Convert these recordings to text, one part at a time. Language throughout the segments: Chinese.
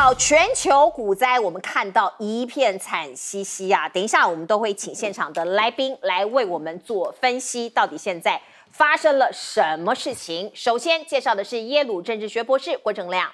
好，全球股灾，我们看到一片惨兮兮啊！等一下，我们都会请现场的来宾来为我们做分析，到底现在发生了什么事情。首先介绍的是耶鲁政治学博士郭正亮，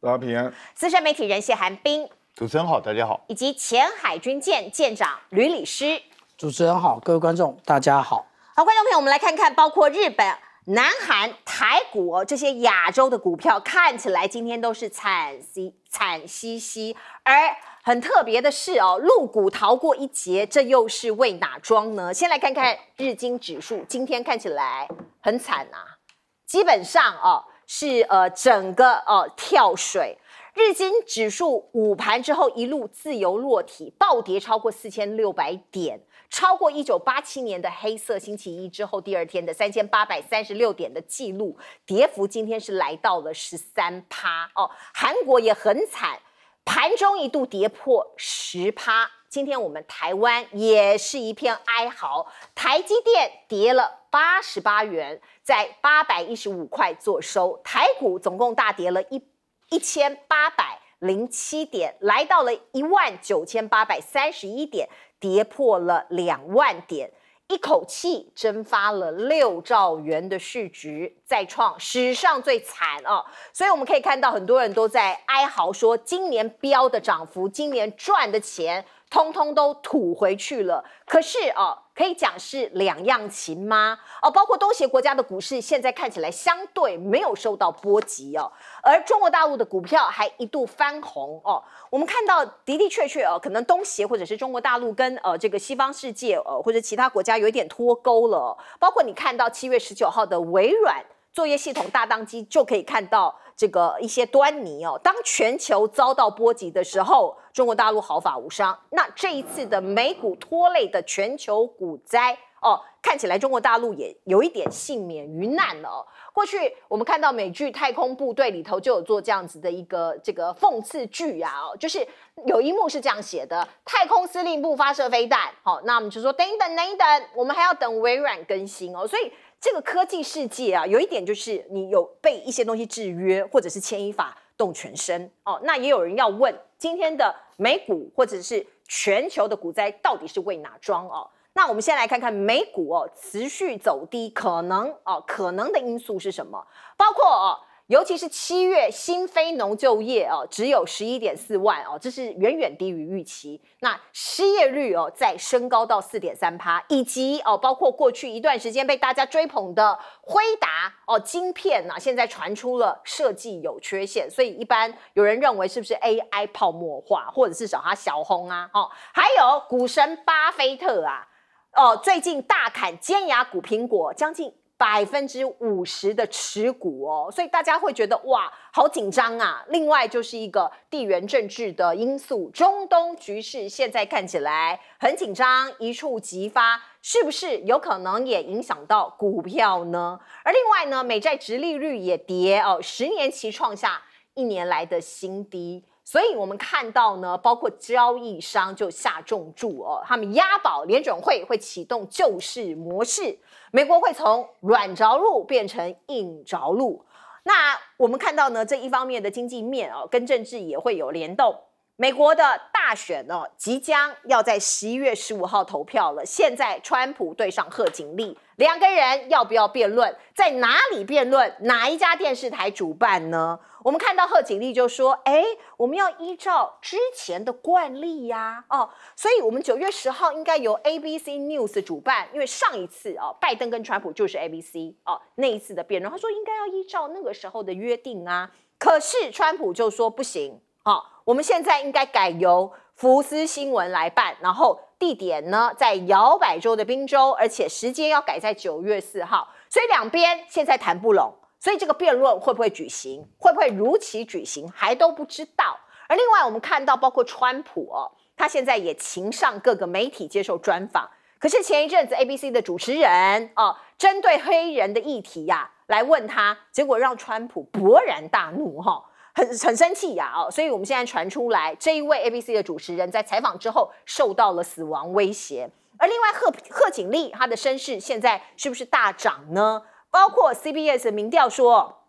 大家平安；资深媒体人谢寒冰，主持人好，大家好；以及前海军舰舰长吕理师，主持人好，各位观众大家好。好，观众朋友，我们来看看包括日本。南韩、台股这些亚洲的股票看起来今天都是惨兮惨兮兮，而很特别的是哦，陆股逃过一劫，这又是为哪桩呢？先来看看日经指数，今天看起来很惨啊，基本上哦是呃整个呃跳水，日经指数午盘之后一路自由落体，暴跌超过四千六百点。超过一九八七年的黑色星期一之后，第二天的三千八百三十六点的记录，跌幅今天是来到了十三趴哦。韩国也很惨，盘中一度跌破十趴。今天我们台湾也是一片哀嚎，台积电跌了八十八元，在八百一十五块做收。台股总共大跌了一一千八百零七点，来到了一万九千八百三十一点。跌破了两万点，一口气蒸发了六兆元的市值，再创史上最惨啊！所以我们可以看到，很多人都在哀嚎说，今年标的涨幅，今年赚的钱。通通都吐回去了，可是哦，可以讲是两样情吗？哦，包括东协国家的股市现在看起来相对没有受到波及哦，而中国大陆的股票还一度翻红哦。我们看到的的确确哦，可能东协或者是中国大陆跟呃这个西方世界呃或者其他国家有一点脱钩了，包括你看到七月十九号的微软。作业系统大宕机就可以看到这个一些端倪哦。当全球遭到波及的时候，中国大陆毫发无伤。那这一次的美股拖累的全球股灾哦，看起来中国大陆也有一点幸免于难了。过去我们看到美剧《太空部队》里头就有做这样子的一个这个讽刺剧啊，哦，就是有一幕是这样写的：太空司令部发射飞弹，好，那我们就说等一等，等一等，我们还要等微软更新哦。所以。这个科技世界啊，有一点就是你有被一些东西制约，或者是牵一发动全身哦。那也有人要问，今天的美股或者是全球的股灾到底是为哪桩哦？那我们先来看看美股哦持续走低，可能哦可能的因素是什么？包括。哦。尤其是七月新非农就业哦，只有十一点四万哦，这是远远低于预期。那失业率哦，在升高到四点三趴，以及哦，包括过去一段时间被大家追捧的辉达哦，晶片呢，现在传出了设计有缺陷，所以一般有人认为是不是 AI 泡沫化，或者是找他小红啊？哦，还有股神巴菲特啊，哦，最近大砍尖牙股苹果，将近。百分之五十的持股哦，所以大家会觉得哇，好紧张啊。另外，就是一个地缘政治的因素，中东局势现在看起来很紧张，一触即发，是不是有可能也影响到股票呢？而另外呢，美债殖利率也跌哦，十年期创下一年来的新低。所以，我们看到呢，包括交易商就下重注哦，他们押宝联准会会启动救市模式，美国会从软着陆变成硬着陆。那我们看到呢，这一方面的经济面哦，跟政治也会有联动。美国的大选呢，即将要在十一月十五号投票了。现在川普对上贺锦丽，两个人要不要辩论？在哪里辩论？哪一家电视台主办呢？我们看到贺锦丽就说：“哎，我们要依照之前的惯例呀，哦，所以我们九月十号应该由 ABC News 主办，因为上一次哦，拜登跟川普就是 ABC 哦，那一次的辩论。他说应该要依照那个时候的约定啊，可是川普就说不行。”好，我们现在应该改由福斯新闻来办，然后地点呢在摇摆州的宾州，而且时间要改在九月四号。所以两边现在谈不拢，所以这个辩论会不会举行，会不会如期举行，还都不知道。而另外，我们看到包括川普，哦，他现在也请上各个媒体接受专访。可是前一阵子 ABC 的主持人哦，针对黑人的议题呀来问他，结果让川普勃然大怒，哈。很很生气呀！哦，所以我们现在传出来，这一位 ABC 的主持人在采访之后受到了死亡威胁。而另外，贺贺锦丽她的身世现在是不是大涨呢？包括 CBS 民调说，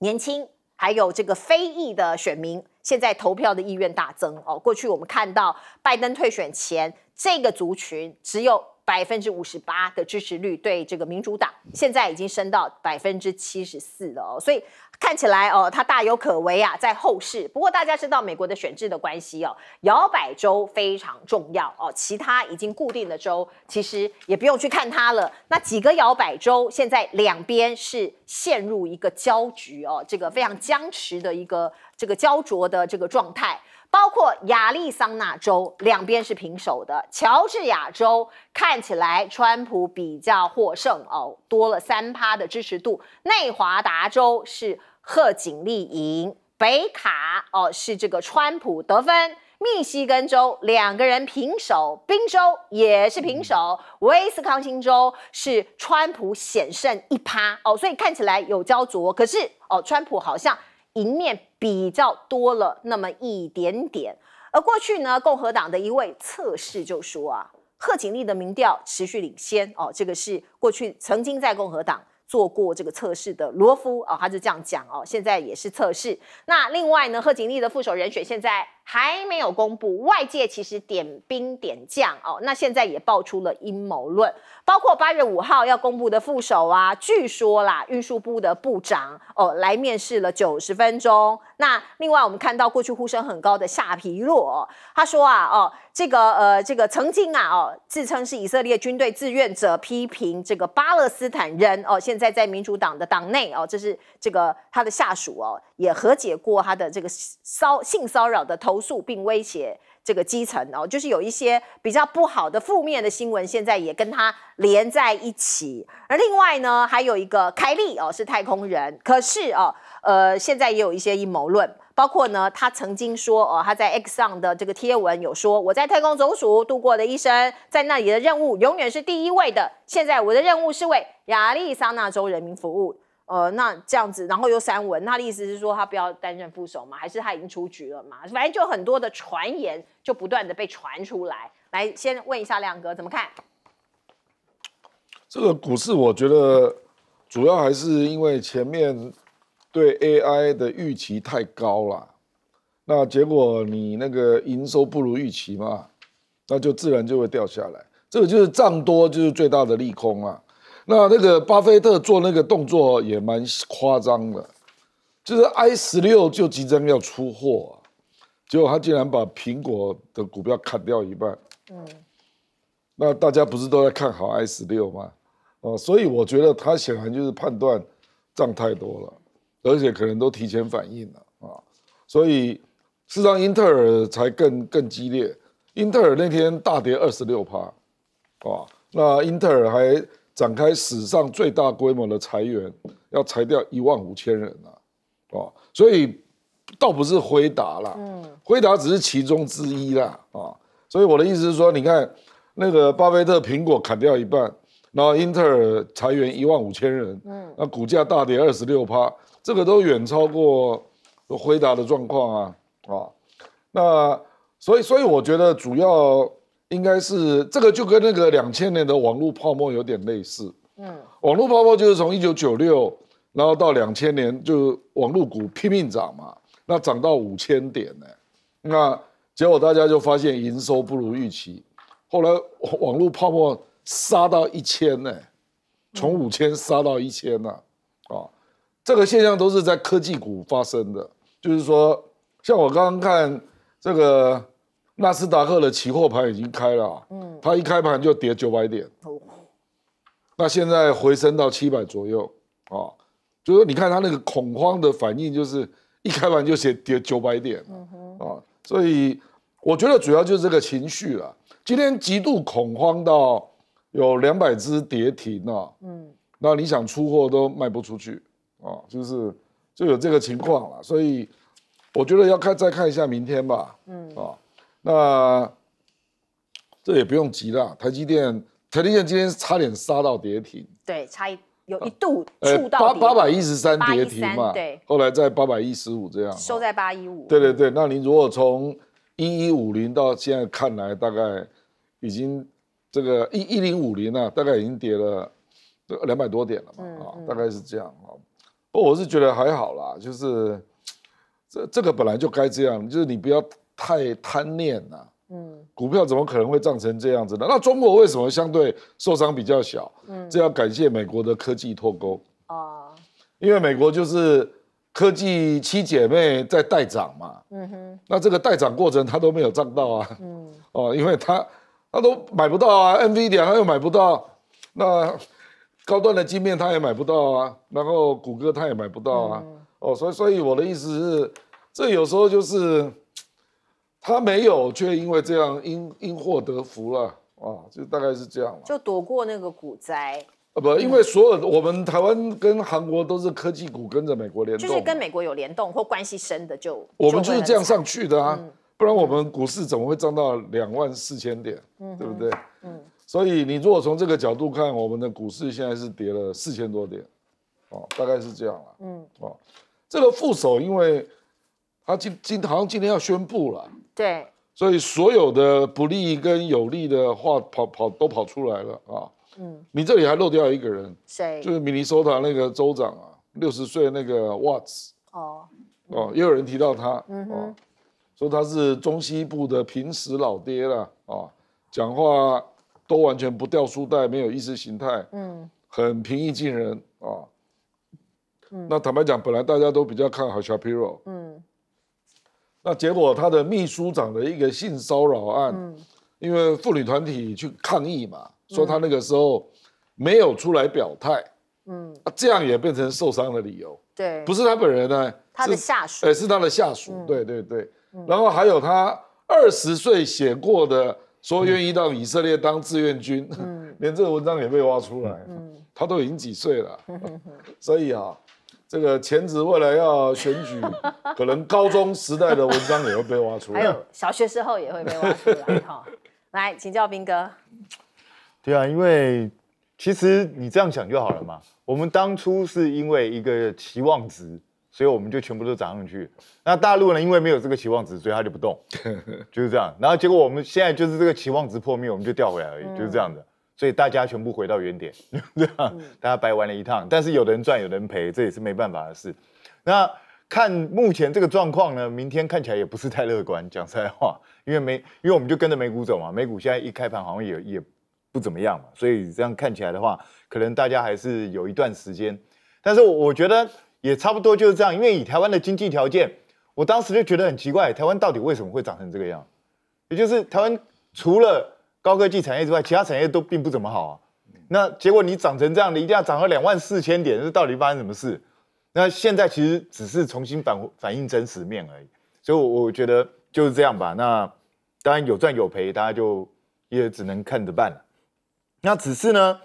年轻还有这个非裔的选民现在投票的意愿大增哦。过去我们看到拜登退选前，这个族群只有百分之五十八的支持率对这个民主党，现在已经升到百分之七十四了哦。所以。看起来哦，它大有可为啊，在后世。不过大家知道美国的选制的关系哦，摇摆州非常重要哦，其他已经固定的州其实也不用去看它了。那几个摇摆州现在两边是陷入一个焦局哦，这个非常僵持的一个这个焦灼的这个状态。包括亚利桑那州两边是平手的，乔治亚州看起来川普比较获胜哦，多了三趴的支持度。内华达州是贺锦丽赢，北卡哦是这个川普得分。密西根州两个人平手，宾州也是平手，威斯康星州是川普险胜一趴哦，所以看起来有焦灼，可是哦川普好像。赢面比较多了那么一点点，而过去呢，共和党的一位测试就说啊，贺锦丽的民调持续领先哦，这个是过去曾经在共和党做过这个测试的罗夫哦，他就这样讲哦，现在也是测试。那另外呢，贺锦丽的副手人选现在？还没有公布，外界其实点兵点将哦。那现在也爆出了阴谋论，包括八月五号要公布的副手啊，据说啦，运输部的部长哦来面试了九十分钟。那另外我们看到过去呼声很高的夏皮洛，他说啊哦，这个呃这个曾经啊哦自称是以色列军队志愿者，批评这个巴勒斯坦人哦，现在在民主党的党内哦，这是这个他的下属哦也和解过他的这个骚性骚扰的投。投诉并威胁这个基层哦，就是有一些比较不好的负面的新闻，现在也跟他连在一起。而另外呢，还有一个凯利哦，是太空人，可是哦，呃，现在也有一些阴谋论，包括呢，他曾经说哦，他在 X 上的这个贴文有说，我在太空总署度过的一生，在那里的任务永远是第一位的。现在我的任务是为亚利桑那州人民服务。呃，那这样子，然后又三文，他的意思是说他不要担任副手吗？还是他已经出局了嘛？反正就很多的传言就不断的被传出来。来，先问一下亮哥怎么看？这个股市，我觉得主要还是因为前面对 AI 的预期太高了，那结果你那个营收不如预期嘛，那就自然就会掉下来。这个就是涨多就是最大的利空啊。那那个巴菲特做那个动作也蛮夸张的，就是 i 十六就即将要出货，结果他竟然把苹果的股票砍掉一半。嗯，那大家不是都在看好 i 十六吗？哦，所以我觉得他显然就是判断账太多了，而且可能都提前反应了啊。所以事实上，英特尔才更更激烈。英特尔那天大跌二十六趴，啊，那英特尔还。展开史上最大规模的裁员，要裁掉一万五千人啊，哦，所以倒不是辉达啦，嗯，辉达只是其中之一啦，啊，所以我的意思是说，你看那个巴菲特苹果砍掉一半，然后英特尔裁员一万五千人，嗯，那股价大跌二十六趴，这个都远超过辉达的状况啊，啊，那所以所以我觉得主要。应该是这个就跟那个两千年的网络泡沫有点类似。嗯，网络泡沫就是从一九九六，然后到两千年，就网络股拼命涨嘛，那涨到五千点呢，那结果大家就发现营收不如预期，后来网络泡沫杀到一千呢，从五千杀到一千呢，啊，这个现象都是在科技股发生的，就是说，像我刚刚看这个。纳斯达克的期货盘已经开了，嗯，它一开盘就跌九百点，那现在回升到七百左右啊，就是你看它那个恐慌的反应，就是一开盘就写跌九百点，啊，所以我觉得主要就是这个情绪了。今天极度恐慌到有两百只跌停啊，嗯，那你想出货都卖不出去啊，就是就有这个情况了。所以我觉得要看再看一下明天吧，嗯啊。那这也不用急了。台积电，台积电今天差点杀到跌停。对，差有一度触到八八百一十三跌停嘛，对。后来在八百一十五这样，收在八一五。对对对，那您如果从一一五零到现在看来，大概已经这个一一零五零啊，大概已经跌了两百多点了嘛，啊，大概是这样啊。不过我是觉得还好啦，就是这这个本来就该这样，就是你不要。太贪念了，嗯，股票怎么可能会涨成这样子呢？那中国为什么相对受伤比较小？嗯，这要感谢美国的科技脱钩啊，因为美国就是科技七姐妹在代涨嘛，嗯哼，那这个代涨过程他都没有涨到啊，嗯，哦，因为他他都买不到啊，NVDA 又买不到，那高端的晶片他也买不到啊，然后谷歌他也买不到啊，哦，所以所以我的意思是，这有时候就是。他没有，却因为这样因因祸得福了啊！就大概是这样嘛，就躲过那个股灾啊！不，因为所有的我们台湾跟韩国都是科技股跟着美国联动，就是跟美国有联动或关系深的就我们就是这样上去的啊！不然我们股市怎么会涨到两万四千点？嗯，对不对？嗯，所以你如果从这个角度看，我们的股市现在是跌了四千多点，哦，大概是这样了。嗯，哦，这个副手，因为他今今好像今天要宣布了。对，所以所有的不利跟有利的话跑跑都跑出来了啊。嗯，你这里还漏掉一个人，谁？就是米尼苏达那个州长啊，六十岁那个 Watts。哦哦，也有人提到他。嗯哦，说他是中西部的平时老爹了啊，讲话都完全不掉书袋，没有意识形态，嗯，很平易近人啊。那坦白讲，本来大家都比较看好 Shapiro，嗯。那结果，他的秘书长的一个性骚扰案，因为妇女团体去抗议嘛，说他那个时候没有出来表态，嗯，这样也变成受伤的理由。对，不是他本人呢，他的下属，哎，是他的下属。对对对，然后还有他二十岁写过的，说愿意到以色列当志愿军，连这个文章也被挖出来，嗯，他都已经几岁了，所以啊。这个前子未来要选举，可能高中时代的文章也会被挖出来，还有小学时候也会被挖出来哈。来请教兵哥。对啊，因为其实你这样想就好了嘛。我们当初是因为一个期望值，所以我们就全部都涨上去。那大陆呢，因为没有这个期望值，所以它就不动，就是这样。然后结果我们现在就是这个期望值破灭，我们就掉回来而已，就是这样子。所以大家全部回到原点，对吧？大家白玩了一趟，但是有的人赚，有人赔，这也是没办法的事。那看目前这个状况呢，明天看起来也不是太乐观，讲实在话，因为美，因为我们就跟着美股走嘛。美股现在一开盘好像也也不怎么样嘛，所以这样看起来的话，可能大家还是有一段时间。但是我觉得也差不多就是这样，因为以台湾的经济条件，我当时就觉得很奇怪，台湾到底为什么会长成这个样？也就是台湾除了高科技产业之外，其他产业都并不怎么好啊。那结果你涨成这样的，一定要涨到两万四千点，这到底发生什么事？那现在其实只是重新反反映真实面而已。所以我觉得就是这样吧。那当然有赚有赔，大家就也只能看着办了。那只是呢，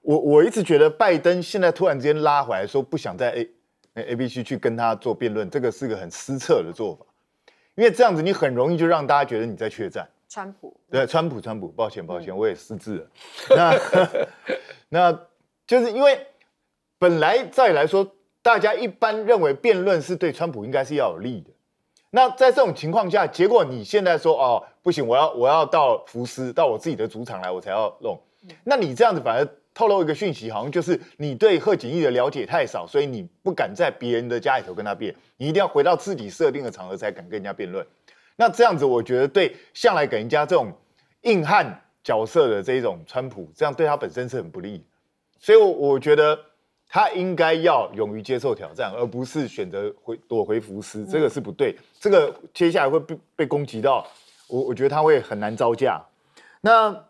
我我一直觉得拜登现在突然之间拉回来，说不想在 A、A、B、C 去跟他做辩论，这个是个很失策的做法，因为这样子你很容易就让大家觉得你在缺战。川普对川普川普，抱歉抱歉，我也失智了。那 那就是因为本来再来说，大家一般认为辩论是对川普应该是要有利的。那在这种情况下，结果你现在说哦不行，我要我要到福斯到我自己的主场来，我才要弄。那你这样子反而透露一个讯息，好像就是你对贺锦义的了解太少，所以你不敢在别人的家里头跟他辩，你一定要回到自己设定的场合才敢跟人家辩论。那这样子，我觉得对向来给人家这种硬汉角色的这一种川普，这样对他本身是很不利。所以，我我觉得他应该要勇于接受挑战，而不是选择回躲回福斯，这个是不对。这个接下来会被被攻击到，我我觉得他会很难招架。那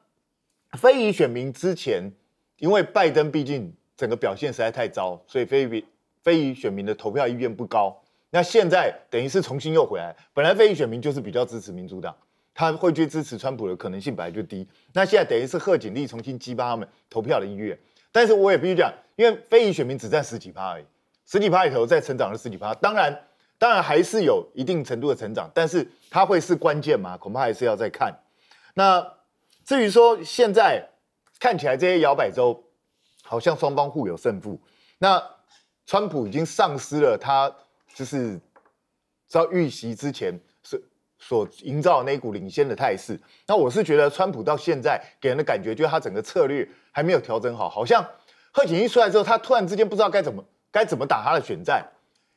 非裔选民之前，因为拜登毕竟整个表现实在太糟，所以非裔非裔选民的投票意愿不高。那现在等于是重新又回来。本来非裔选民就是比较支持民主党，他会去支持川普的可能性本来就低。那现在等于是贺锦丽重新激发他们投票的意愿。但是我也必须讲，因为非裔选民只占十几趴而已，十几趴里头在成长了十几趴，当然当然还是有一定程度的成长，但是它会是关键吗？恐怕还是要再看。那至于说现在看起来这些摇摆州好像双方互有胜负，那川普已经丧失了他。就是遭遇袭之前，所所营造那股领先的态势。那我是觉得，川普到现在给人的感觉，就是他整个策略还没有调整好，好像贺锦丽出来之后，他突然之间不知道该怎么该怎么打他的选战，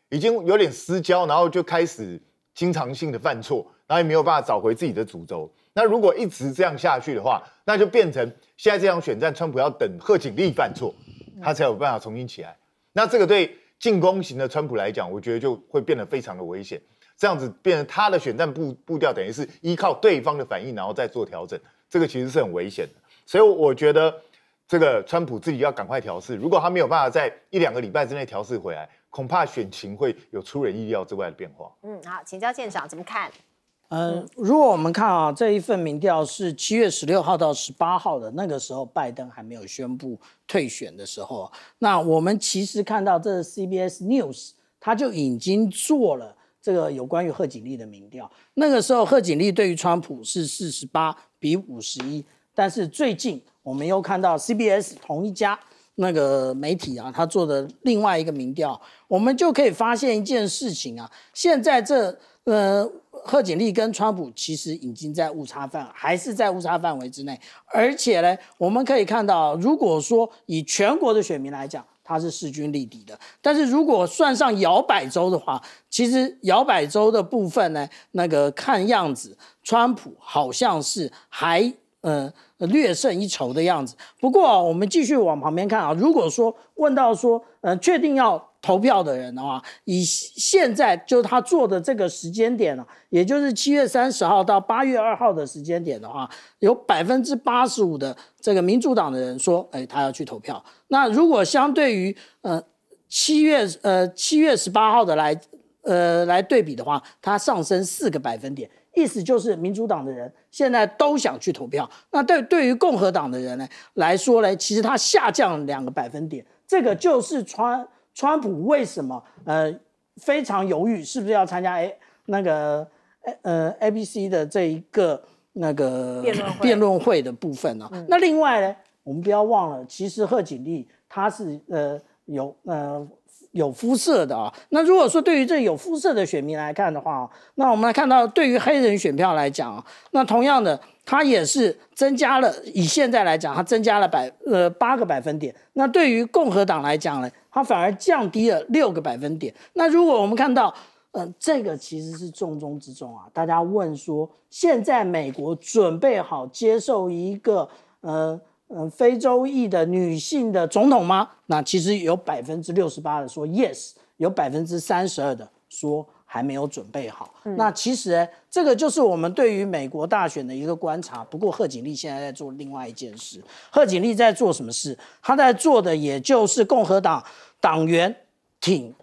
已经有点失焦，然后就开始经常性的犯错，然后也没有办法找回自己的主轴。那如果一直这样下去的话，那就变成现在这场选战，川普要等贺锦丽犯错，他才有办法重新起来。那这个对？进攻型的川普来讲，我觉得就会变得非常的危险。这样子变成他的选战步步调，等于是依靠对方的反应，然后再做调整，这个其实是很危险的。所以我觉得这个川普自己要赶快调试。如果他没有办法在一两个礼拜之内调试回来，恐怕选情会有出人意料之外的变化。嗯，好，请教舰长怎么看？嗯，如果我们看啊，这一份民调是七月十六号到十八号的那个时候，拜登还没有宣布退选的时候，那我们其实看到这 CBS News，他就已经做了这个有关于贺锦丽的民调。那个时候，贺锦丽对于川普是四十八比五十一，但是最近我们又看到 CBS 同一家。那个媒体啊，他做的另外一个民调，我们就可以发现一件事情啊。现在这呃，贺锦丽跟川普其实已经在误差范，还是在误差范围之内。而且呢，我们可以看到，如果说以全国的选民来讲，他是势均力敌的。但是如果算上摇摆州的话，其实摇摆州的部分呢，那个看样子川普好像是还。呃，略胜一筹的样子。不过啊，我们继续往旁边看啊。如果说问到说，嗯，确定要投票的人的话，以现在就是他做的这个时间点呢，也就是七月三十号到八月二号的时间点的话，有百分之八十五的这个民主党的人说，哎，他要去投票。那如果相对于呃七月呃七月十八号的来呃来对比的话，它上升四个百分点。意思就是，民主党的人现在都想去投票。那对对于共和党的人呢来说呢，其实它下降两个百分点，这个就是川川普为什么呃非常犹豫是不是要参加 A 那个 A 呃 A B C 的这一个那个辩论会辩论会的部分呢？那另外呢，我们不要忘了，其实贺锦丽她是呃有呃。有肤色的啊，那如果说对于这有肤色的选民来看的话啊，那我们来看到对于黑人选票来讲啊，那同样的，它也是增加了，以现在来讲，它增加了百呃八个百分点。那对于共和党来讲呢，它反而降低了六个百分点。那如果我们看到，呃，这个其实是重中之重啊，大家问说，现在美国准备好接受一个呃。嗯，非洲裔的女性的总统吗？那其实有百分之六十八的说 yes，有百分之三十二的说还没有准备好。那其实这个就是我们对于美国大选的一个观察。不过贺锦丽现在在做另外一件事，贺锦丽在做什么事？她在做的也就是共和党党员挺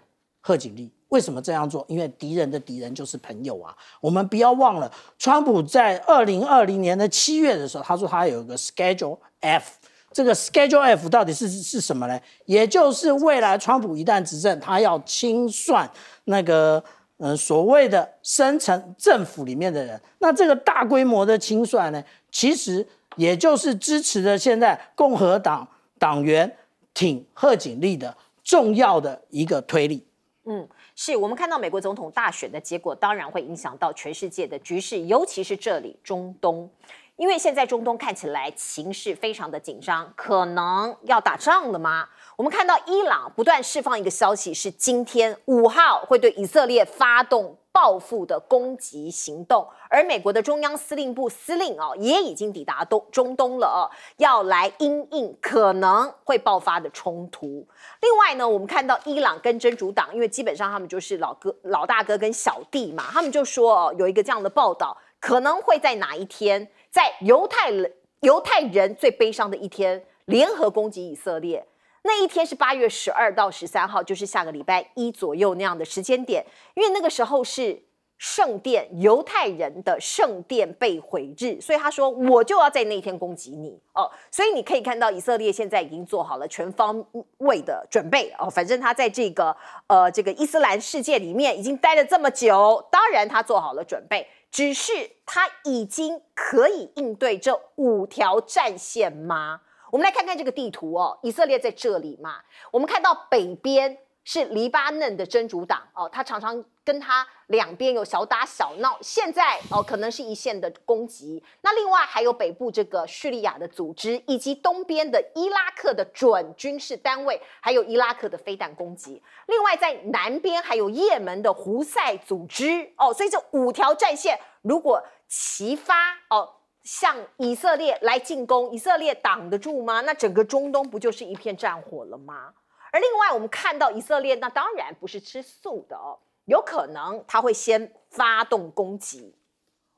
贺锦丽。为什么这样做？因为敌人的敌人就是朋友啊。我们不要忘了，川普在二零二零年的七月的时候，他说他有一个 schedule。F 这个 Schedule F 到底是是什么呢？也就是未来川普一旦执政，他要清算那个呃所谓的深层政府里面的人。那这个大规模的清算呢，其实也就是支持的现在共和党党员挺贺锦丽的重要的一个推力。嗯，是我们看到美国总统大选的结果，当然会影响到全世界的局势，尤其是这里中东。因为现在中东看起来形势非常的紧张，可能要打仗了吗？我们看到伊朗不断释放一个消息，是今天五号会对以色列发动报复的攻击行动，而美国的中央司令部司令哦也已经抵达东中东了，哦，要来因应可能会爆发的冲突。另外呢，我们看到伊朗跟真主党，因为基本上他们就是老哥老大哥跟小弟嘛，他们就说有一个这样的报道，可能会在哪一天。在犹太人犹太人最悲伤的一天联合攻击以色列，那一天是八月十二到十三号，就是下个礼拜一左右那样的时间点。因为那个时候是圣殿犹太人的圣殿被毁日，所以他说我就要在那一天攻击你哦。所以你可以看到以色列现在已经做好了全方位的准备哦。反正他在这个呃这个伊斯兰世界里面已经待了这么久，当然他做好了准备。只是他已经可以应对这五条战线吗？我们来看看这个地图哦，以色列在这里嘛？我们看到北边是黎巴嫩的真主党哦，他常常。跟他两边有小打小闹，现在哦可能是一线的攻击，那另外还有北部这个叙利亚的组织，以及东边的伊拉克的准军事单位，还有伊拉克的飞弹攻击，另外在南边还有也门的胡塞组织哦，所以这五条战线如果齐发哦，向以色列来进攻，以色列挡得住吗？那整个中东不就是一片战火了吗？而另外我们看到以色列，那当然不是吃素的哦。有可能他会先发动攻击，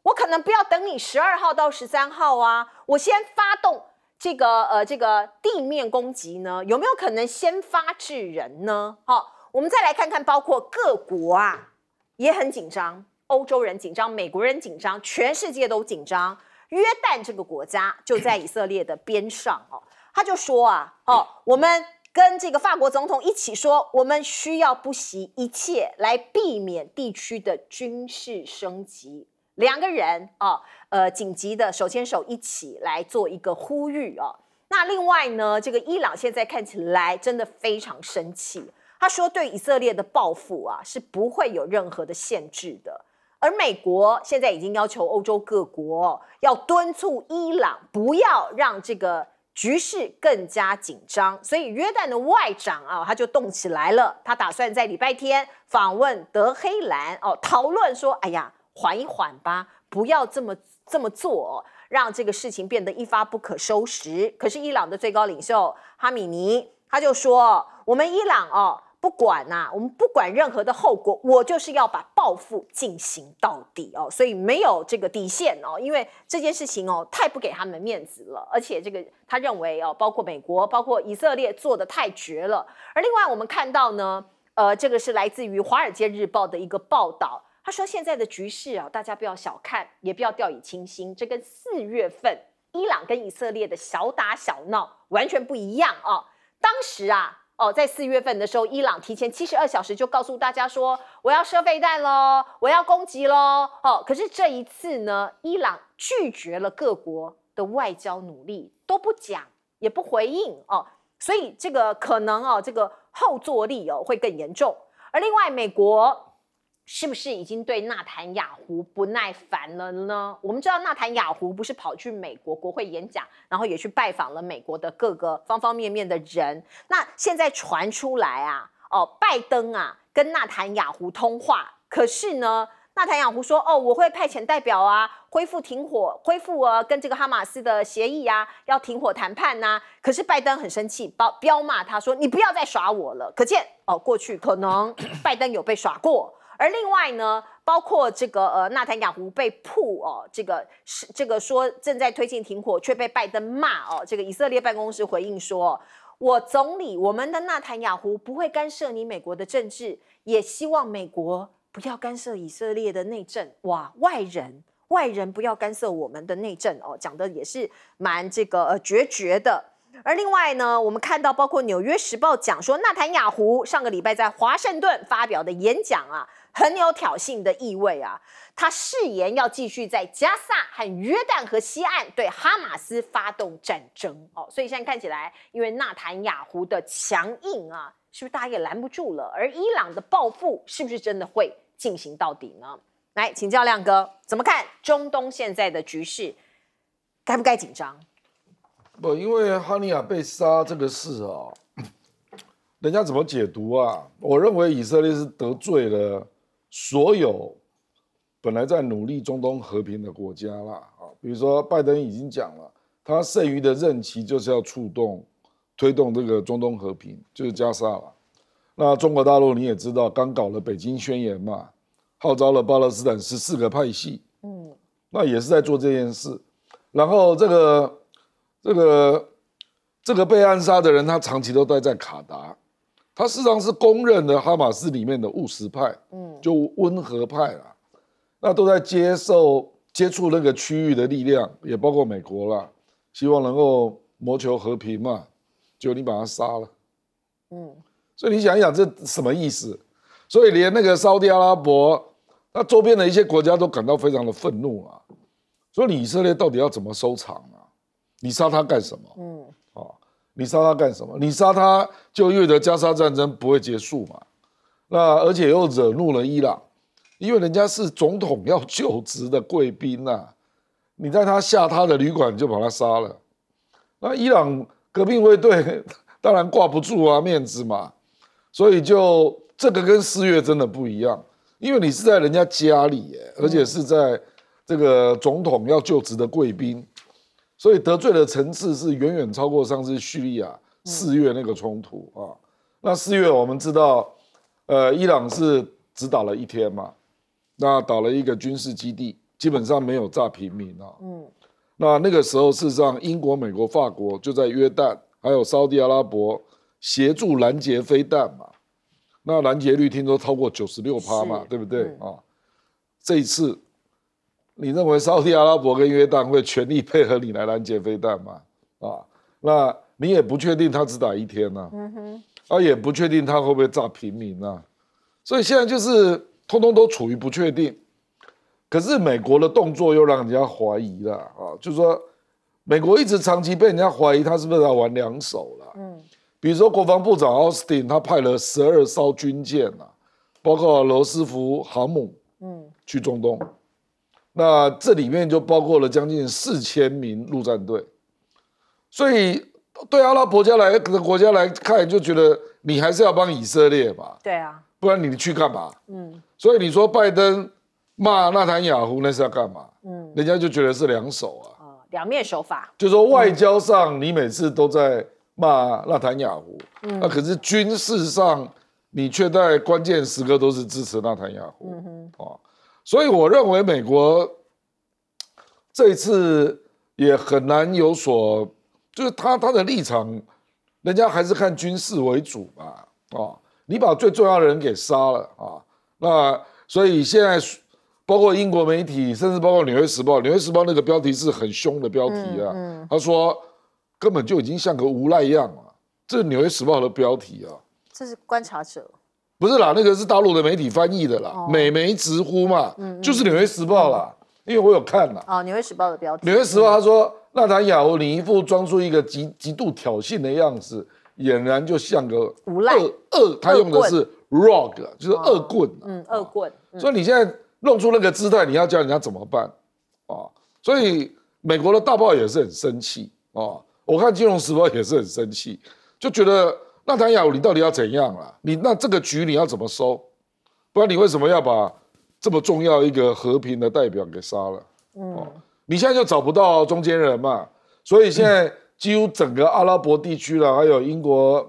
我可能不要等你十二号到十三号啊，我先发动这个呃这个地面攻击呢，有没有可能先发制人呢？好，我们再来看看，包括各国啊也很紧张，欧洲人紧张，美国人紧张，全世界都紧张。约旦这个国家就在以色列的边上哦，他就说啊，哦我们。跟这个法国总统一起说，我们需要不惜一切来避免地区的军事升级。两个人啊，呃，紧急的手牵手一起来做一个呼吁啊。那另外呢，这个伊朗现在看起来真的非常生气，他说对以色列的报复啊是不会有任何的限制的。而美国现在已经要求欧洲各国要敦促伊朗不要让这个。局势更加紧张，所以约旦的外长啊，他就动起来了，他打算在礼拜天访问德黑兰，哦，讨论说，哎呀，缓一缓吧，不要这么这么做，让这个事情变得一发不可收拾。可是伊朗的最高领袖哈米尼他就说，我们伊朗哦。不管呐，我们不管任何的后果，我就是要把报复进行到底哦，所以没有这个底线哦，因为这件事情哦太不给他们面子了，而且这个他认为哦，包括美国、包括以色列做的太绝了。而另外我们看到呢，呃，这个是来自于《华尔街日报》的一个报道，他说现在的局势啊，大家不要小看，也不要掉以轻心，这跟四月份伊朗跟以色列的小打小闹完全不一样啊，当时啊。哦，在四月份的时候，伊朗提前七十二小时就告诉大家说：“我要射飞弹喽，我要攻击喽。”哦，可是这一次呢，伊朗拒绝了各国的外交努力，都不讲，也不回应哦，所以这个可能哦，这个后坐力哦会更严重。而另外，美国。是不是已经对纳坦雅胡不耐烦了呢？我们知道纳坦雅胡不是跑去美国国会演讲，然后也去拜访了美国的各个方方面面的人。那现在传出来啊，哦，拜登啊跟纳坦雅胡通话，可是呢，纳坦雅胡说哦，我会派遣代表啊，恢复停火，恢复呃跟这个哈马斯的协议啊，要停火谈判呐。可是拜登很生气，包彪骂他说你不要再耍我了。可见哦，过去可能 拜登有被耍过。而另外呢，包括这个呃，纳坦雅湖被曝哦，这个是这个说正在推进停火，却被拜登骂哦。这个以色列办公室回应说：“我总理，我们的纳坦雅湖不会干涉你美国的政治，也希望美国不要干涉以色列的内政。”哇，外人，外人不要干涉我们的内政哦，讲的也是蛮这个呃决绝的。而另外呢，我们看到包括《纽约时报》讲说，纳坦雅胡上个礼拜在华盛顿发表的演讲啊。很有挑衅的意味啊！他誓言要继续在加萨和约旦河西岸对哈马斯发动战争哦，所以现在看起来，因为纳坦雅胡的强硬啊，是不是大家也拦不住了？而伊朗的报复，是不是真的会进行到底呢？来请教亮哥，怎么看中东现在的局势？该不该紧张？不，因为哈尼亚被杀这个事啊，人家怎么解读啊？我认为以色列是得罪了。所有本来在努力中东和平的国家啦，啊，比如说拜登已经讲了，他剩余的任期就是要触动、推动这个中东和平，就是加沙了。那中国大陆你也知道，刚搞了北京宣言嘛，号召了巴勒斯坦十四个派系，嗯，那也是在做这件事。然后这个这个这个被暗杀的人，他长期都待在卡达。他事实上是公认的哈马斯里面的务实派，嗯，就温和派啦，那都在接受接触那个区域的力量，也包括美国啦，希望能够谋求和平嘛。就你把他杀了，嗯，所以你想一想这什么意思？所以连那个沙特阿拉伯，那周边的一些国家都感到非常的愤怒啊。所以你以色列到底要怎么收场啊？你杀他干什么？嗯。你杀他干什么？你杀他就意味着加沙战争不会结束嘛？那而且又惹怒了伊朗，因为人家是总统要就职的贵宾呐，你在他下他的旅馆就把他杀了，那伊朗革命卫队 当然挂不住啊，面子嘛。所以就这个跟四月真的不一样，因为你是在人家家里，耶，而且是在这个总统要就职的贵宾。所以得罪的层次是远远超过上次叙利亚四月那个冲突啊。那四月我们知道，呃，伊朗是只打了一天嘛，那打了一个军事基地，基本上没有炸平民啊。嗯。那那个时候事实上，英国、美国、法国就在约旦还有沙地阿拉伯协助拦截飞弹嘛。那拦截率听说超过九十六趴嘛，对不对啊？这一次。你认为沙特阿拉伯跟约旦会全力配合你来拦截飞弹吗？啊，那你也不确定他只打一天呐，啊，也不确定他会不会炸平民呐，所以现在就是通通都处于不确定。可是美国的动作又让人家怀疑了啊，就是说美国一直长期被人家怀疑他是不是在玩两手了。嗯，比如说国防部长奥斯汀他派了十二艘军舰啊，包括罗斯福航母，嗯，去中东。那这里面就包括了将近四千名陆战队，所以对阿拉伯家来的国家来看，就觉得你还是要帮以色列嘛？对啊，不然你去干嘛？嗯。所以你说拜登骂纳坦雅胡那是要干嘛？嗯，人家就觉得是两手啊，两面手法。就说外交上你每次都在骂纳坦雅胡，那可是军事上你却在关键时刻都是支持纳坦雅胡，嗯哼，啊。所以我认为美国这一次也很难有所，就是他他的立场，人家还是看军事为主嘛。啊，你把最重要的人给杀了啊，那所以现在包括英国媒体，甚至包括《纽约时报》，《纽约时报》那个标题是很凶的标题啊。他说根本就已经像个无赖一样了。这《是《纽约时报》的标题啊，这是观察者。不是啦，那个是大陆的媒体翻译的啦。美媒直呼嘛，就是《纽约时报》啦，因为我有看啦，《哦，《纽约时报》的标题，《纽约时报》他说，纳坦雅胡你一副装出一个极极度挑衅的样子，俨然就像个无赖。恶他用的是 “rogue”，就是恶棍。嗯，恶棍。所以你现在弄出那个姿态，你要叫人家怎么办啊？所以美国的大报也是很生气啊。我看《金融时报》也是很生气，就觉得。那唐雅你到底要怎样了？你那这个局你要怎么收？不然你为什么要把这么重要一个和平的代表给杀了？嗯，你现在就找不到中间人嘛。所以现在几乎整个阿拉伯地区了，还有英国、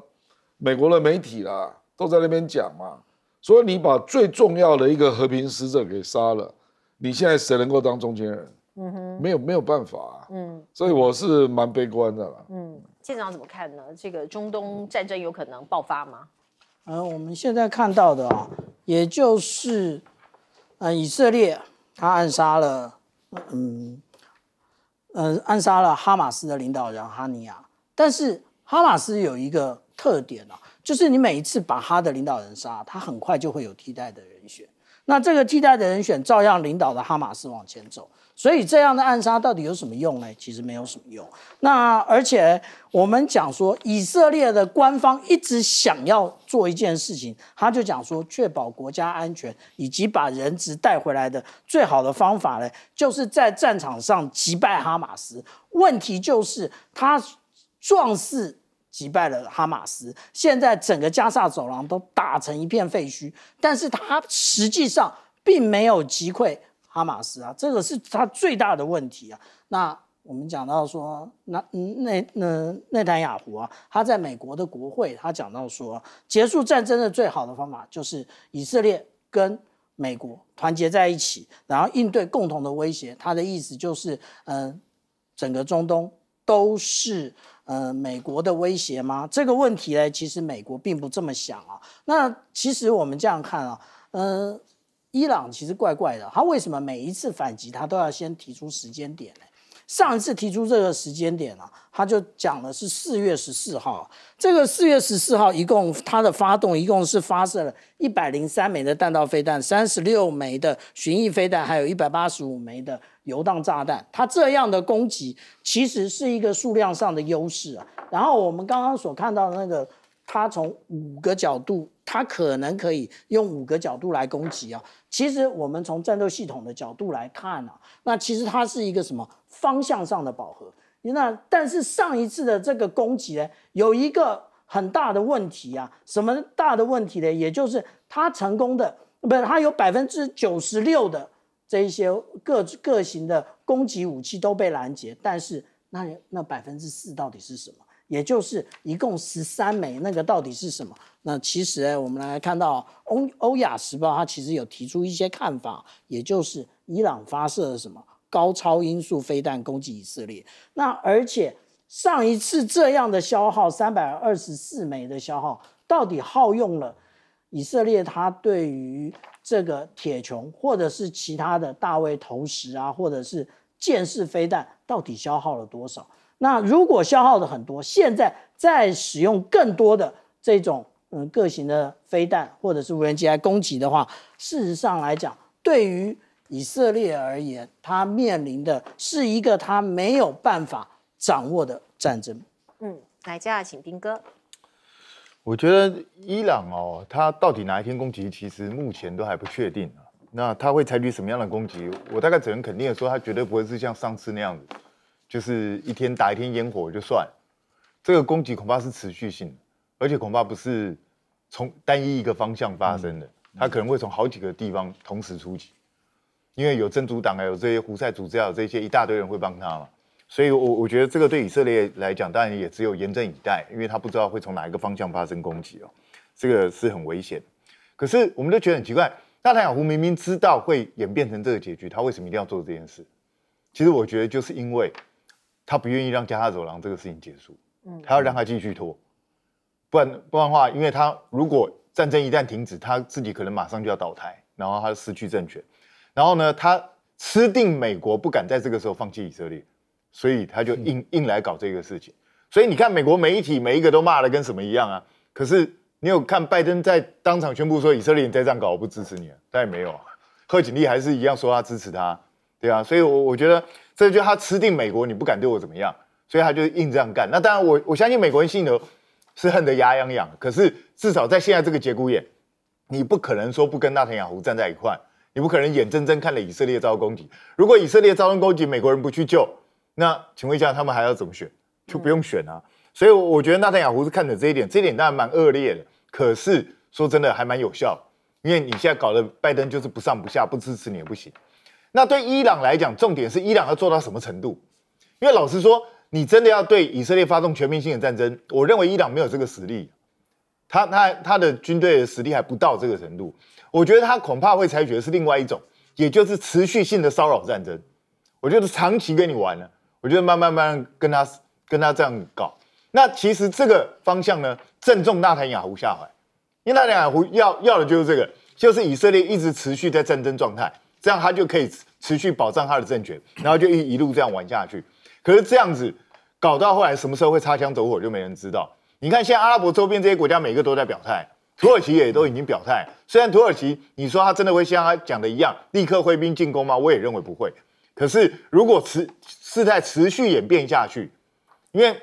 美国的媒体啦，都在那边讲嘛。所以你把最重要的一个和平使者给杀了，你现在谁能够当中间人？嗯哼，没有没有办法。嗯，所以我是蛮悲观的啦。嗯。现长怎么看呢？这个中东战争有可能爆发吗？嗯，我们现在看到的啊，也就是，呃，以色列他暗杀了，嗯，呃，暗杀了哈马斯的领导人哈尼亚。但是哈马斯有一个特点啊，就是你每一次把他的领导人杀，他很快就会有替代的人选。那这个替代的人选照样领导的哈马斯往前走。所以这样的暗杀到底有什么用呢？其实没有什么用。那而且我们讲说，以色列的官方一直想要做一件事情，他就讲说，确保国家安全以及把人质带回来的最好的方法呢，就是在战场上击败哈马斯。问题就是他壮士击败了哈马斯，现在整个加沙走廊都打成一片废墟，但是他实际上并没有击溃。哈马斯啊，这个是他最大的问题啊。那我们讲到说，那那那奈坦雅胡啊，他在美国的国会，他讲到说，结束战争的最好的方法就是以色列跟美国团结在一起，然后应对共同的威胁。他的意思就是，嗯，整个中东都是呃美国的威胁吗？这个问题呢，其实美国并不这么想啊。那其实我们这样看啊，嗯。伊朗其实怪怪的，他为什么每一次反击他都要先提出时间点呢？上一次提出这个时间点啊，他就讲的是四月十四号。这个四月十四号，一共它的发动一共是发射了一百零三枚的弹道飞弹，三十六枚的巡弋飞弹，还有一百八十五枚的游荡炸弹。它这样的攻击其实是一个数量上的优势啊。然后我们刚刚所看到的那个。他从五个角度，他可能可以用五个角度来攻击啊。其实我们从战斗系统的角度来看啊，那其实它是一个什么方向上的饱和。那但是上一次的这个攻击呢，有一个很大的问题啊，什么大的问题呢？也就是他成功的，不，是他有百分之九十六的这一些各各型的攻击武器都被拦截，但是那那百分之四到底是什么？也就是一共十三枚，那个到底是什么？那其实我们来看到欧欧亚时报，它其实有提出一些看法，也就是伊朗发射了什么高超音速飞弹攻击以色列。那而且上一次这样的消耗三百二十四枚的消耗，到底耗用了以色列它对于这个铁穹或者是其他的大卫投石啊，或者是箭式飞弹，到底消耗了多少？那如果消耗的很多，现在再使用更多的这种嗯各型的飞弹或者是无人机来攻击的话，事实上来讲，对于以色列而言，他面临的是一个他没有办法掌握的战争。嗯，来，接下来请兵哥。我觉得伊朗哦，他到底哪一天攻击，其实目前都还不确定那他会采取什么样的攻击？我大概只能肯定的说，他绝对不会是像上次那样子。就是一天打一天烟火就算，这个攻击恐怕是持续性的，而且恐怕不是从单一一个方向发生的，他可能会从好几个地方同时出击，因为有真主党啊，有这些胡塞组织啊，有这些一大堆人会帮他嘛，所以我我觉得这个对以色列来讲，当然也只有严阵以待，因为他不知道会从哪一个方向发生攻击哦，这个是很危险。可是我们都觉得很奇怪，纳太尔胡明明知道会演变成这个结局，他为什么一定要做这件事？其实我觉得就是因为。他不愿意让加沙走廊这个事情结束，嗯，他要让他继续拖，不然不然的话，因为他如果战争一旦停止，他自己可能马上就要倒台，然后他失去政权，然后呢，他吃定美国不敢在这个时候放弃以色列，所以他就硬硬来搞这个事情。所以你看，美国媒体每一个都骂的跟什么一样啊？可是你有看拜登在当场宣布说以色列你再这样搞，我不支持你，但然没有。啊。贺锦丽还是一样说他支持他，对啊，所以，我我觉得。这就他吃定美国，你不敢对我怎么样，所以他就硬这样干。那当然，我我相信美国人性格是恨得牙痒痒，可是至少在现在这个节骨眼，你不可能说不跟纳坦雅胡站在一块，你不可能眼睁睁看着以色列遭攻击。如果以色列遭攻击，美国人不去救，那请问一下，他们还要怎么选？就不用选啊。所以我觉得纳坦雅胡是看着这一点，这一点当然蛮恶劣的，可是说真的还蛮有效，因为你现在搞的拜登就是不上不下，不支持你也不行。那对伊朗来讲，重点是伊朗要做到什么程度？因为老实说，你真的要对以色列发动全面性的战争，我认为伊朗没有这个实力，他、他、他的军队的实力还不到这个程度。我觉得他恐怕会采取的是另外一种，也就是持续性的骚扰战争。我觉得长期跟你玩了，我觉得慢慢慢跟他、跟他这样搞。那其实这个方向呢，正中纳坦雅胡下怀，因为纳坦雅胡要要的就是这个，就是以色列一直持续在战争状态。这样他就可以持续保障他的政权，然后就一一路这样玩下去。可是这样子搞到后来，什么时候会擦枪走火，就没人知道。你看，现在阿拉伯周边这些国家，每个都在表态，土耳其也都已经表态。虽然土耳其，你说他真的会像他讲的一样，立刻挥兵进攻吗？我也认为不会。可是如果持事态持续演变下去，因为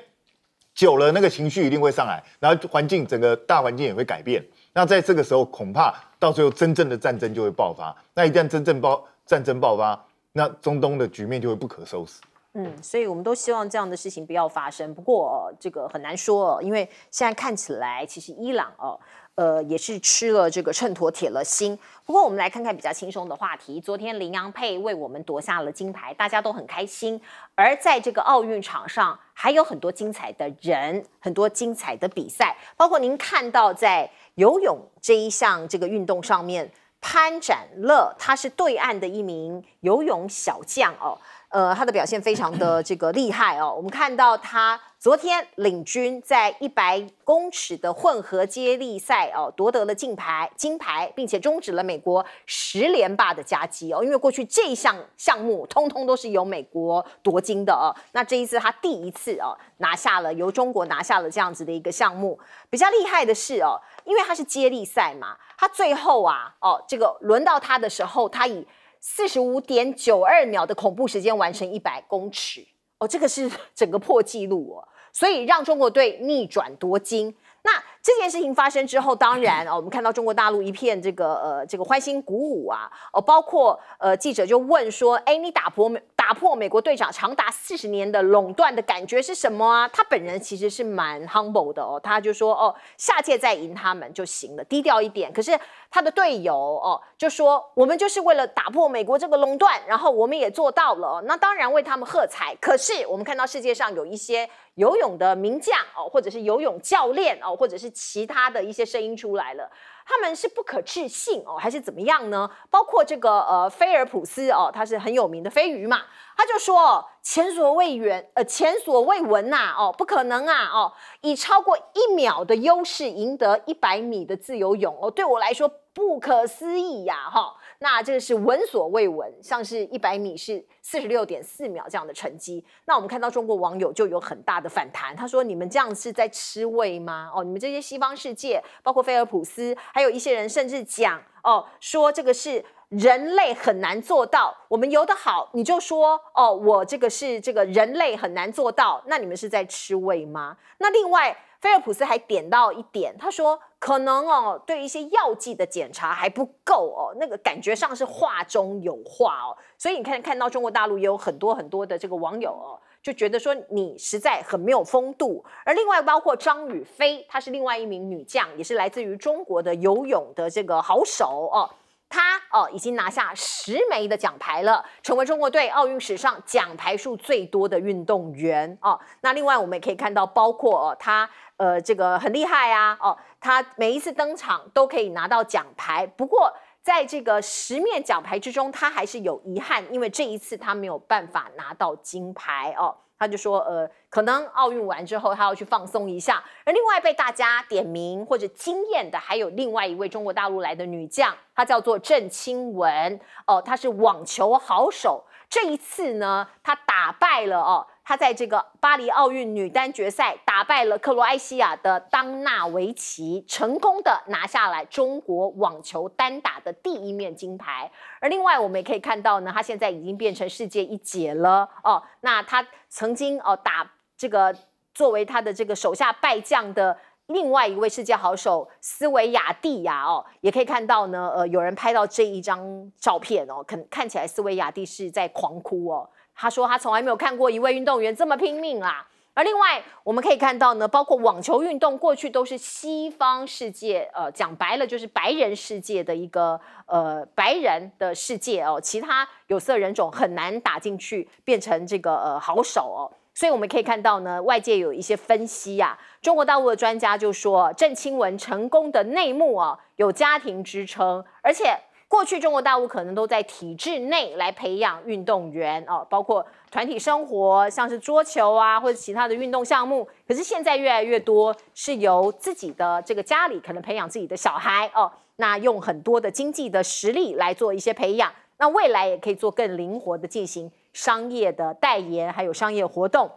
久了那个情绪一定会上来，然后环境整个大环境也会改变。那在这个时候，恐怕到最后真正的战争就会爆发。那一旦真正爆战争爆发，那中东的局面就会不可收拾。嗯，所以我们都希望这样的事情不要发生。不过这个很难说，哦，因为现在看起来，其实伊朗哦，呃也是吃了这个秤砣铁了心。不过我们来看看比较轻松的话题。昨天林洋佩为我们夺下了金牌，大家都很开心。而在这个奥运场上，还有很多精彩的人，很多精彩的比赛，包括您看到在。游泳这一项这个运动上面，潘展乐他是对岸的一名游泳小将哦。呃，他的表现非常的 这个厉害哦。我们看到他昨天领军在一百公尺的混合接力赛哦，夺得了金牌，金牌，并且终止了美国十连霸的佳绩哦。因为过去这项项目通通都是由美国夺金的哦。那这一次他第一次哦拿下了由中国拿下了这样子的一个项目。比较厉害的是哦，因为他是接力赛嘛，他最后啊哦这个轮到他的时候，他以。四十五点九二秒的恐怖时间完成一百公尺哦，这个是 整个破纪录哦，所以让中国队逆转夺金。那这件事情发生之后，当然啊，我们看到中国大陆一片这个呃这个欢欣鼓舞啊，哦，包括呃记者就问说，哎，你打破没？打破美国队长长达四十年的垄断的感觉是什么啊？他本人其实是蛮 humble 的哦，他就说哦，下届再赢他们就行了，低调一点。可是他的队友哦，就说我们就是为了打破美国这个垄断，然后我们也做到了，那当然为他们喝彩。可是我们看到世界上有一些游泳的名将哦，或者是游泳教练哦，或者是其他的一些声音出来了。他们是不可置信哦，还是怎么样呢？包括这个呃菲尔普斯哦，他是很有名的飞鱼嘛，他就说前所未远呃前所未闻呐哦，不可能啊哦，以超过一秒的优势赢得一百米的自由泳哦，对我来说不可思议呀哈。那这是闻所未闻，像是100米是46.4秒这样的成绩，那我们看到中国网友就有很大的反弹，他说：你们这样是在吃味吗？哦，你们这些西方世界，包括菲尔普斯，还有一些人甚至讲哦，说这个是人类很难做到，我们游得好，你就说哦，我这个是这个人类很难做到，那你们是在吃味吗？那另外。菲尔普斯还点到一点，他说：“可能哦，对一些药剂的检查还不够哦，那个感觉上是话中有话哦。”所以你看，看到中国大陆也有很多很多的这个网友哦，就觉得说你实在很没有风度。而另外，包括张雨霏，她是另外一名女将，也是来自于中国的游泳的这个好手哦。她哦已经拿下十枚的奖牌了，成为中国队奥运史上奖牌数最多的运动员哦。那另外，我们也可以看到，包括哦她。呃，这个很厉害啊！哦，他每一次登场都可以拿到奖牌。不过，在这个十面奖牌之中，他还是有遗憾，因为这一次他没有办法拿到金牌哦。他就说，呃，可能奥运完之后，他要去放松一下。而另外被大家点名或者惊艳的，还有另外一位中国大陆来的女将，她叫做郑钦文哦，她是网球好手。这一次呢，她打败了哦。他在这个巴黎奥运女单决赛打败了克罗埃西亚的当纳维奇，成功的拿下来中国网球单打的第一面金牌。而另外我们也可以看到呢，他现在已经变成世界一姐了哦。那他曾经哦打这个作为他的这个手下败将的另外一位世界好手斯维亚蒂亚哦，也可以看到呢，呃，有人拍到这一张照片哦，可看起来斯维亚蒂是在狂哭哦。他说他从来没有看过一位运动员这么拼命啦。而另外我们可以看到呢，包括网球运动过去都是西方世界，呃，讲白了就是白人世界的一个，呃，白人的世界哦，其他有色人种很难打进去，变成这个呃好手哦。所以我们可以看到呢，外界有一些分析啊，中国大陆的专家就说郑钦文成功的内幕啊，有家庭支撑，而且。过去中国大陆可能都在体制内来培养运动员哦，包括团体生活，像是桌球啊或者其他的运动项目。可是现在越来越多是由自己的这个家里可能培养自己的小孩哦，那用很多的经济的实力来做一些培养，那未来也可以做更灵活的进行商业的代言还有商业活动。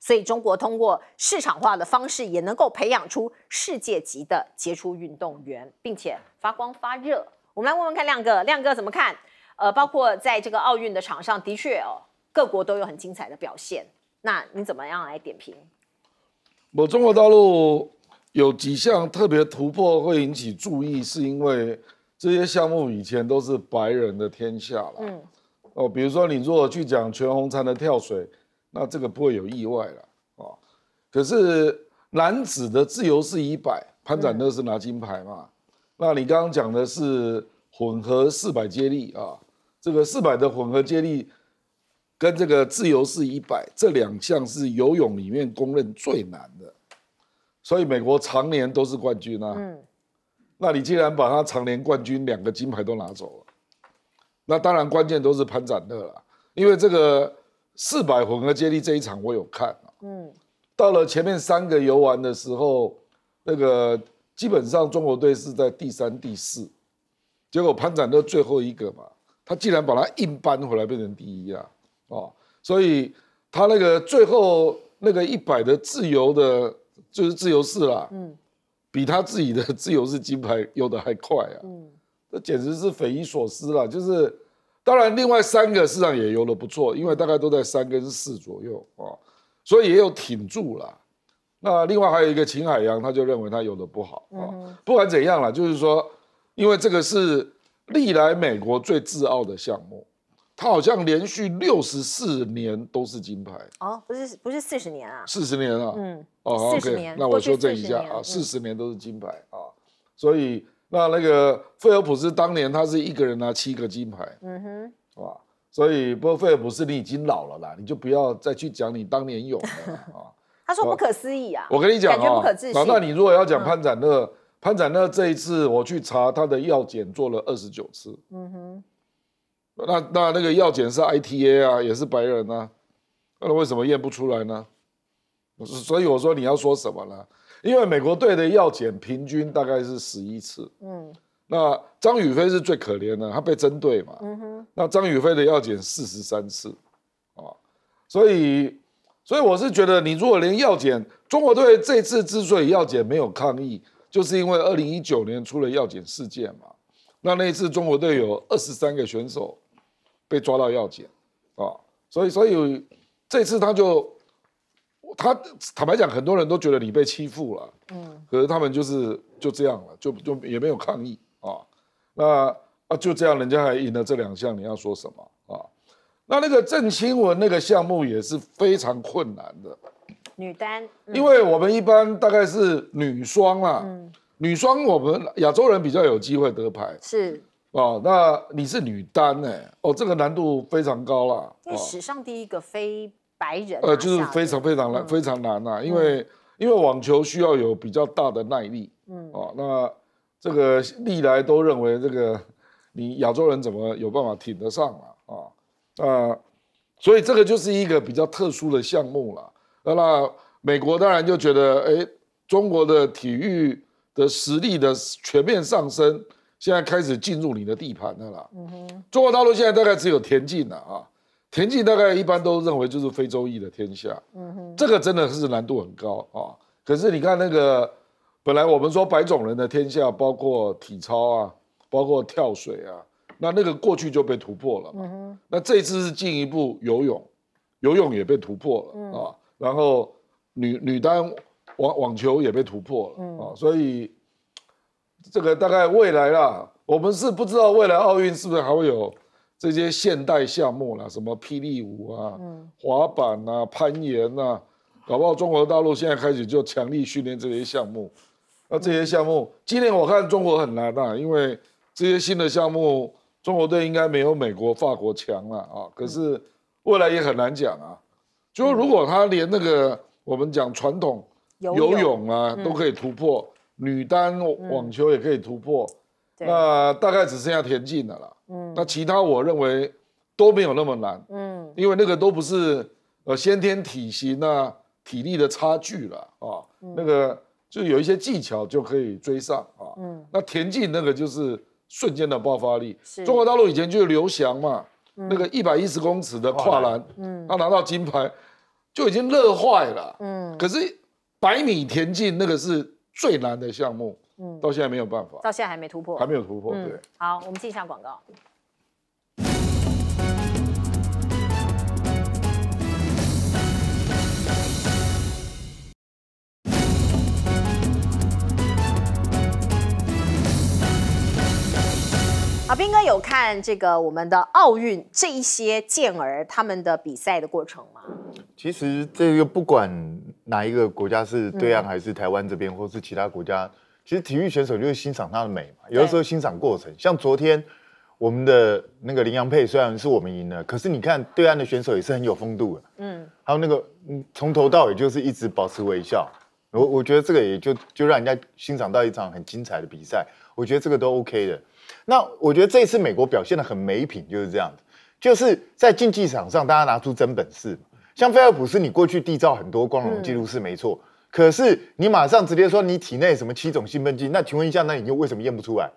所以中国通过市场化的方式也能够培养出世界级的杰出运动员，并且发光发热。我们来问问看亮哥，亮哥怎么看？呃，包括在这个奥运的场上的确哦，各国都有很精彩的表现。那你怎么样来点评？我中国大陆有几项特别突破会引起注意，是因为这些项目以前都是白人的天下了。嗯，哦，比如说你如果去讲全红婵的跳水，那这个不会有意外了啊。可是男子的自由式一百，潘展乐是拿金牌嘛？那你刚刚讲的是混合四百接力啊，这个四百的混合接力跟这个自由式一百这两项是游泳里面公认最难的，所以美国常年都是冠军啊。嗯，那你既然把他常年冠军两个金牌都拿走了，那当然关键都是潘展乐了，因为这个四百混合接力这一场我有看啊。嗯，到了前面三个游玩的时候，那个。基本上中国队是在第三、第四，结果潘展乐最后一个嘛，他竟然把他硬扳回来变成第一啊！哦，所以他那个最后那个一百的自由的，就是自由式啦，嗯，比他自己的自由式金牌游的还快啊，嗯，这简直是匪夷所思了，就是，当然另外三个市场也游的不错，因为大概都在三跟四左右啊，所以也有挺住了。那另外还有一个秦海洋，他就认为他游的不好啊。不管怎样了，就是说，因为这个是历来美国最自傲的项目，他好像连续六十四年都是金牌。哦，不是不是四十年啊，四十年啊，嗯，哦，四十年，那我修正一下啊，四十年都是金牌啊。所以那那个菲尔普斯当年他是一个人拿七个金牌，嗯哼，哇，所以不过菲尔普斯，你已经老了啦，你就不要再去讲你当年有的啊。他说：“不可思议啊！我跟你讲啊，那那你如果要讲潘展乐，潘展乐这一次我去查他的药检做了二十九次，嗯哼，那那那个药检是 ITA 啊，也是白人啊，那为什么验不出来呢？所以我说你要说什么呢？因为美国队的药检平均大概是十一次，嗯，那张雨霏是最可怜的，他被针对嘛，嗯哼，那张雨霏的药检四十三次，啊，所以。”所以我是觉得，你如果连药检，中国队这次之所以药检没有抗议，就是因为二零一九年出了药检事件嘛。那那一次，中国队有二十三个选手被抓到药检啊，所以所以这次他就他坦白讲，很多人都觉得你被欺负了，嗯，可是他们就是就这样了，就就也没有抗议啊。那啊就这样，人家还赢了这两项，你要说什么？那那个郑钦文那个项目也是非常困难的，女单，因为我们一般大概是女双啦，嗯，女双我们亚洲人比较有机会得牌，是，哦，那你是女单呢？哦，这个难度非常高啦，因史上第一个非白人，呃，就是非常非常难，非常难啊，因为因为网球需要有比较大的耐力，嗯，哦，那这个历来都认为这个你亚洲人怎么有办法挺得上啊？啊，所以这个就是一个比较特殊的项目了。那美国当然就觉得，哎，中国的体育的实力的全面上升，现在开始进入你的地盘了啦。嗯哼。中国大陆现在大概只有田径了啊，田径大概一般都认为就是非洲裔的天下。嗯哼。这个真的是难度很高啊。可是你看那个，本来我们说白种人的天下，包括体操啊，包括跳水啊。那那个过去就被突破了嘛？那这次是进一步游泳，游泳也被突破了啊。然后女女单网网球也被突破了啊。所以这个大概未来啦，我们是不知道未来奥运是不是还会有这些现代项目啦，什么霹雳舞啊、滑板啊、攀岩啊，搞不好中国大陆现在开始就强力训练这些项目。那这些项目今年我看中国很难啊，因为这些新的项目。中国队应该没有美国、法国强了啊，可是未来也很难讲啊。就如果他连那个我们讲传统游泳啊都可以突破，女单网球也可以突破，那大概只剩下田径的了。嗯，那其他我认为都没有那么难。嗯，因为那个都不是呃先天体型啊、体力的差距了啊，那个就有一些技巧就可以追上啊。嗯，那田径那个就是。瞬间的爆发力，中国大陆以前就是刘翔嘛，那个一百一十公尺的跨栏，嗯，他拿到金牌，就已经乐坏了，嗯，可是百米田径那个是最难的项目，嗯，到现在没有办法，到现在还没突破，还没有突破，对，好，我们进一下广告。阿斌哥有看这个我们的奥运这一些健儿他们的比赛的过程吗？其实这个不管哪一个国家是对岸还是台湾这边，或是其他国家，其实体育选手就是欣赏他的美嘛。有的时候欣赏过程，像昨天我们的那个林洋佩虽然是我们赢了，可是你看对岸的选手也是很有风度的。嗯，还有那个从头到尾就是一直保持微笑，我我觉得这个也就就让人家欣赏到一场很精彩的比赛。我觉得这个都 OK 的。那我觉得这次美国表现的很没品，就是这样子，就是在竞技场上，大家拿出真本事。像菲尔普斯，你过去缔造很多光荣纪录是没错，可是你马上直接说你体内什么七种兴奋剂，那请问一下，那你又为什么验不出来？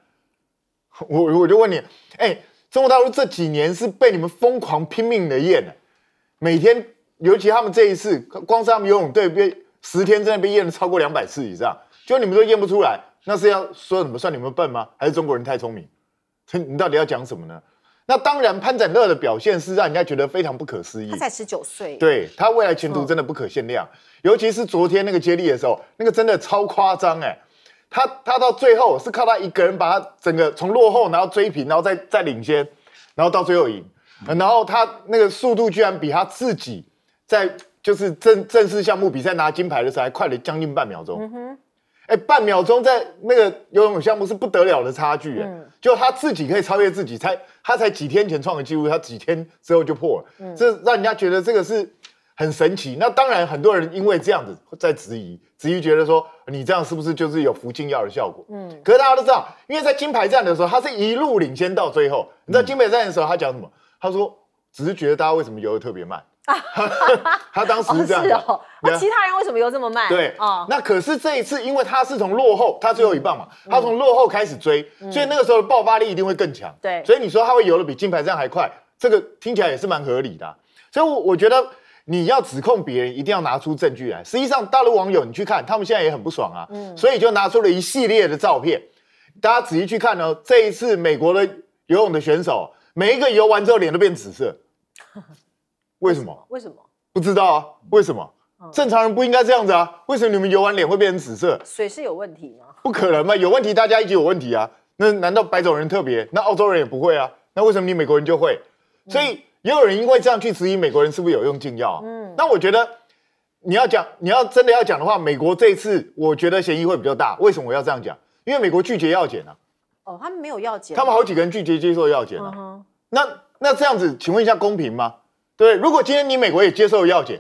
我我就问你，哎，中国大陆这几年是被你们疯狂拼命的验，每天，尤其他们这一次，光是他们游泳队被十天之内被验了超过两百次以上，就你们都验不出来，那是要说你们算你们笨吗？还是中国人太聪明？你到底要讲什么呢？那当然，潘展乐的表现是让人家觉得非常不可思议。他才十九岁，对他未来前途真的不可限量。尤其是昨天那个接力的时候，那个真的超夸张哎！他他到最后是靠他一个人把他整个从落后，然后追平，然后再再领先，然后到最后赢。然后他那个速度居然比他自己在就是正正式项目比赛拿金牌的时候还快了将近半秒钟。嗯哼。哎，半秒钟在那个游泳项目是不得了的差距哎，就他自己可以超越自己，才他才几天前创的记录，他几天之后就破了，这让人家觉得这个是很神奇。那当然，很多人因为这样子在质疑，质疑觉得说你这样是不是就是有服禁药的效果？嗯，可是大家都知道，因为在金牌战的时候，他是一路领先到最后。你知道金牌战的时候他讲什么？他说只是觉得大家为什么游的特别慢。他当时是这样的。那其他人为什么游这么慢？对啊。那可是这一次，因为他是从落后，他最后一棒嘛，他从落后开始追，所以那个时候的爆发力一定会更强。对，所以你说他会游的比金牌战还快，这个听起来也是蛮合理的。所以我觉得你要指控别人，一定要拿出证据来。实际上，大陆网友你去看，他们现在也很不爽啊。嗯。所以就拿出了一系列的照片，大家仔细去看呢，这一次美国的游泳的选手，每一个游完之后脸都变紫色。为什么？为什么？不知道啊，为什么？正常人不应该这样子啊？为什么你们游完脸会变成紫色？水是有问题吗？不可能吧？有问题，大家一起有问题啊。那难道白种人特别？那澳洲人也不会啊。那为什么你美国人就会？所以也有人因为这样去质疑美国人是不是有用禁药？嗯。那我觉得你要讲，你要真的要讲的话，美国这一次我觉得嫌疑会比较大。为什么我要这样讲？因为美国拒绝药检啊。哦，他们没有药检。他们好几个人拒绝接受药检啊。那那这样子，请问一下，公平吗？对，如果今天你美国也接受药检，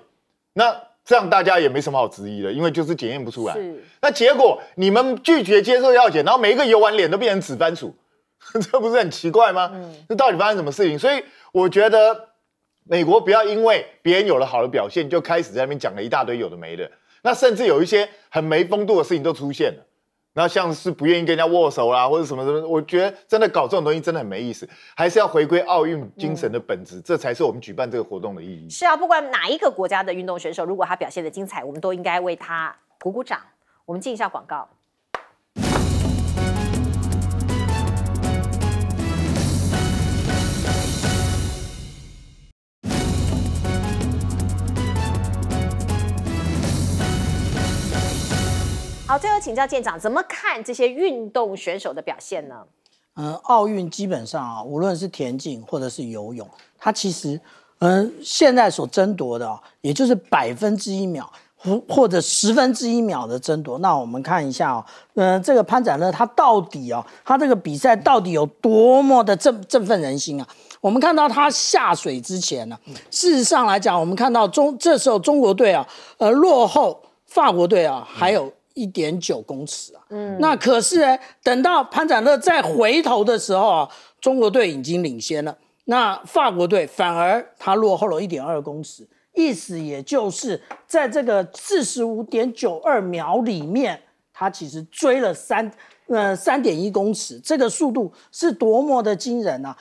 那这样大家也没什么好质疑的，因为就是检验不出来。那结果你们拒绝接受药检，然后每一个游完脸都变成紫番薯，这不是很奇怪吗？嗯，那到底发生什么事情？所以我觉得美国不要因为别人有了好的表现，就开始在那边讲了一大堆有的没的，那甚至有一些很没风度的事情都出现了。那像是不愿意跟人家握手啦，或者什么什么，我觉得真的搞这种东西真的很没意思，还是要回归奥运精神的本质，这才是我们举办这个活动的意义。是啊，不管哪一个国家的运动选手，如果他表现的精彩，我们都应该为他鼓鼓掌。我们进一下广告。最后请教舰长，怎么看这些运动选手的表现呢？嗯，奥运基本上啊，无论是田径或者是游泳，它其实嗯，现在所争夺的哦，也就是百分之一秒或或者十分之一秒的争夺。那我们看一下哦，嗯，这个潘展乐他到底哦，他这个比赛到底有多么的振振奋人心啊？我们看到他下水之前呢，事实上来讲，我们看到中这时候中国队啊呃落后法国队啊，还有。一点九公尺啊，嗯，那可是呢，等到潘展乐再回头的时候啊，中国队已经领先了，那法国队反而他落后了一点二公尺，意思也就是在这个四十五点九二秒里面，他其实追了三，呃，三点一公尺，这个速度是多么的惊人啊！